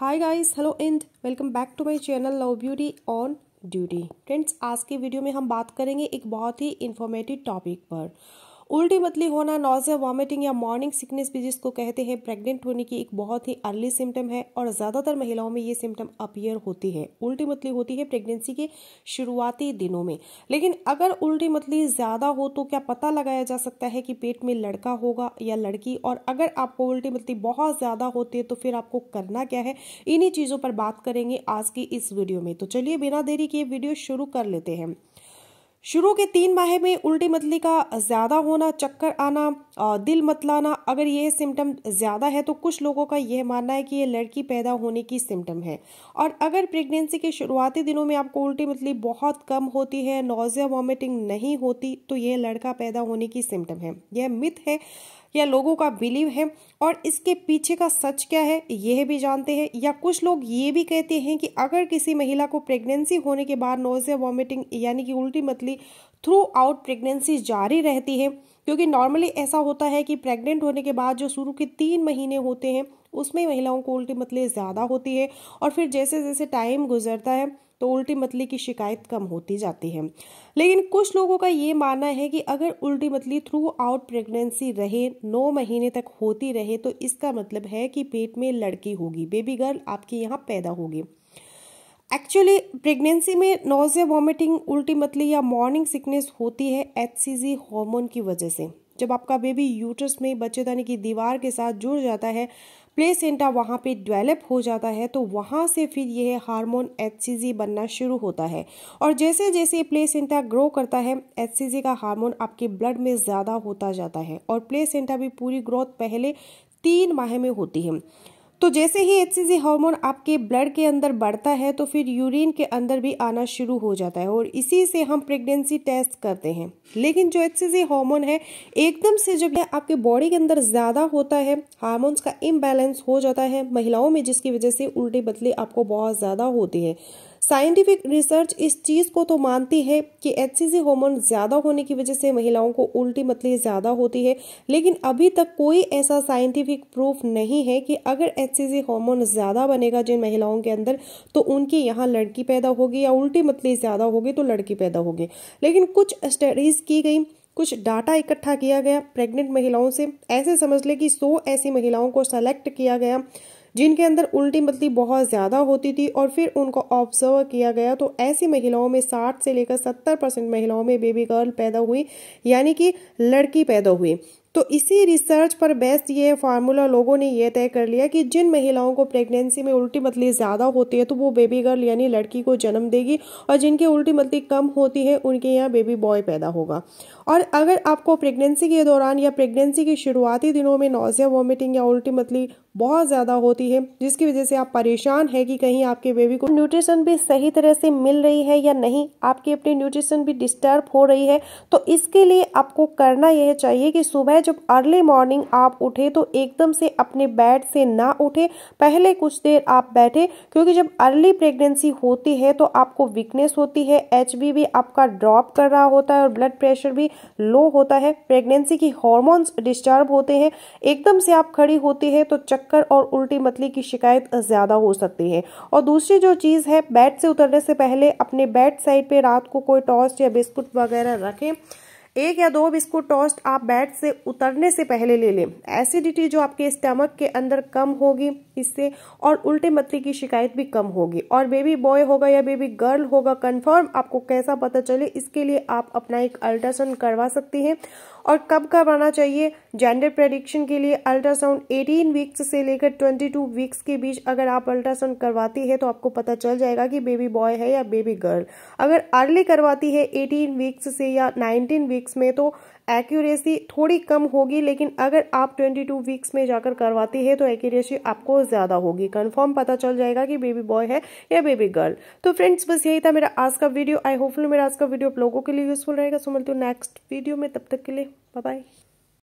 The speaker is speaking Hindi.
hi guys hello and welcome back to my channel love beauty on duty friends आज के वीडियो में हम बात करेंगे एक बहुत ही इन्फॉर्मेटिव टॉपिक पर उल्टी मतली होना नोजिया वॉमिटिंग या मॉर्निंग सिकनेस भी जिसको कहते हैं प्रेग्नेंट होने की एक बहुत ही अर्ली सिम्टम है और ज़्यादातर महिलाओं में ये सिम्टम अपियर होती है उल्टी मतली होती है प्रेगनेंसी के शुरुआती दिनों में लेकिन अगर उल्टी मतली ज़्यादा हो तो क्या पता लगाया जा सकता है कि पेट में लड़का होगा या लड़की और अगर आपको उल्टी मतली बहुत ज़्यादा होती है तो फिर आपको करना क्या है इन्हीं चीज़ों पर बात करेंगे आज की इस वीडियो में तो चलिए बिना देरी के वीडियो शुरू कर लेते हैं शुरू के तीन माह में उल्टी मतली का ज़्यादा होना चक्कर आना दिल मतलाना अगर ये सिम्टम ज़्यादा है तो कुछ लोगों का यह मानना है कि ये लड़की पैदा होने की सिम्टम है और अगर प्रेगनेंसी के शुरुआती दिनों में आपको उल्टी मतली बहुत कम होती है नोजिया वॉमिटिंग नहीं होती तो यह लड़का पैदा होने की सिम्टम है यह मिथ है या लोगों का बिलीव है और इसके पीछे का सच क्या है यह भी जानते हैं या कुछ लोग ये भी कहते हैं कि अगर किसी महिला को प्रेगनेंसी होने के बाद नोजिया वॉमिटिंग यानी कि उल्टी मतली थ्रू आउट प्रेगनेंसी जारी रहती है क्योंकि नॉर्मली ऐसा होता है कि प्रेग्नेंट होने के बाद जो शुरू के तीन महीने होते हैं उसमें महिलाओं को उल्टी मतली ज़्यादा होती है और फिर जैसे जैसे टाइम गुजरता है तो उल्टी मतली की शिकायत कम होती जाती है लेकिन कुछ लोगों का ये मानना है कि अगर उल्टी मतली थ्रू आउट प्रेगनेंसी रहे नौ महीने तक होती रहे तो इसका मतलब है कि पेट में लड़की होगी बेबी गर्ल आपके यहाँ पैदा होगी एक्चुअली प्रेगनेंसी में नोज़े वॉमिटिंग उल्टी मतली या मॉर्निंग सिकनेस होती है एच सी जी हॉर्मोन की वजह से जब आपका बेबी यूटर्स में बच्चेदानी की दीवार के साथ जुड़ जाता है प्लेसेंटा वहाँ पे डेवलप हो जाता है तो वहाँ से फिर यह हार्मोन एच बनना शुरू होता है और जैसे जैसे प्लेसेंटा ग्रो करता है एच का हार्मोन आपके ब्लड में ज़्यादा होता जाता है और प्लेसेंटा भी पूरी ग्रोथ पहले तीन माह में होती है तो जैसे ही एच हार्मोन आपके ब्लड के अंदर बढ़ता है तो फिर यूरिन के अंदर भी आना शुरू हो जाता है और इसी से हम प्रेगनेंसी टेस्ट करते हैं लेकिन जो एच हार्मोन है एकदम से जब यह आपके बॉडी के अंदर ज़्यादा होता है हार्मोन्स का इम्बैलेंस हो जाता है महिलाओं में जिसकी वजह से उल्टी बदली आपको बहुत ज़्यादा होती है साइंटिफिक रिसर्च इस चीज़ को तो मानती है कि एच सी ज़्यादा होने की वजह से महिलाओं को उल्टी मतली ज़्यादा होती है लेकिन अभी तक कोई ऐसा साइंटिफिक प्रूफ नहीं है कि अगर एच सी ज़्यादा बनेगा जिन महिलाओं के अंदर तो उनके यहाँ लड़की पैदा होगी या उल्टी मतली ज़्यादा होगी तो लड़की पैदा होगी लेकिन कुछ स्टडीज़ की गई कुछ डाटा इकट्ठा किया गया प्रेग्नेंट महिलाओं से ऐसे समझ लें कि सौ ऐसी महिलाओं को सेलेक्ट किया गया जिनके अंदर उल्टी मतली बहुत ज़्यादा होती थी और फिर उनको ऑब्जर्व किया गया तो ऐसी महिलाओं में साठ से लेकर सत्तर परसेंट महिलाओं में बेबी गर्ल पैदा हुई यानी कि लड़की पैदा हुई तो इसी रिसर्च पर बेस्ट ये फार्मूला लोगों ने यह तय कर लिया कि जिन महिलाओं को प्रेगनेंसी में उल्टी मतली ज़्यादा होती है तो वो बेबी गर्ल यानी लड़की को जन्म देगी और जिनके उल्टी मतली कम होती है उनके यहाँ बेबी बॉय पैदा होगा और अगर आपको प्रेगनेंसी के दौरान या प्रेगनेंसी के शुरुआती दिनों में नौजिया वॉमिटिंग या उल्टी मतली बहुत ज़्यादा होती है जिसकी वजह से आप परेशान है कि कहीं आपके बेबी को न्यूट्रिशन भी सही तरह से मिल रही है या नहीं आपकी अपनी न्यूट्रिशन भी डिस्टर्ब हो रही है तो इसके लिए आपको करना यह चाहिए कि सुबह जब अर्ली मॉर्निंग आप उठे तो एकदम से अपने बेड से ना उठे पहले कुछ देर आप बैठे क्योंकि जब अर्ली प्रेगनेंसी होती है तो आपको वीकनेस होती है एच भी आपका ड्रॉप कर रहा होता है और ब्लड प्रेशर भी लो होता है प्रेगनेंसी की हॉर्मोन्स डिस्टर्ब होते हैं एकदम से आप खड़ी होती है तो चक्कर चक्कर और उल्टी मतली की शिकायत ज़्यादा हो सकती है और दूसरी जो चीज़ है बेड से उतरने से पहले अपने बेड साइड पर रात को कोई टॉस्ट या बिस्कुट वगैरह रखें एक या दो बिस्कुट टोस्ट आप बेड से उतरने से पहले ले लें एसिडिटी जो आपके स्टमक के अंदर कम होगी इससे और उल्टे मत्ती की शिकायत भी कम होगी और बेबी बॉय होगा या बेबी गर्ल होगा कंफर्म आपको कैसा पता चले इसके लिए आप अपना एक अल्ट्रासाउंड करवा सकती हैं और कब करवाना चाहिए जेंडर प्रेडिक्शन के लिए अल्ट्रासाउंड एटीन वीक्स से लेकर ट्वेंटी वीक्स के बीच अगर आप अल्ट्रासाउंड करवाती है तो आपको पता चल जाएगा कि बेबी बॉय है या बेबी गर्ल अगर अर्ली करवाती है एटीन वीक्स से या नाइनटीन वीक्स वीक्स में तो एक्यूरेसी थोड़ी कम होगी लेकिन अगर आप 22 वीक्स में जाकर करवाती है तो एक्यूरेसी आपको ज़्यादा होगी कंफर्म पता चल जाएगा कि बेबी बॉय है या बेबी गर्ल तो फ्रेंड्स बस यही था मेरा आज का वीडियो आई होपफुल मेरा आज का वीडियो आप लोगों के लिए यूजफुल रहेगा सो मिलती हूँ नेक्स्ट वीडियो में तब तक के लिए बाय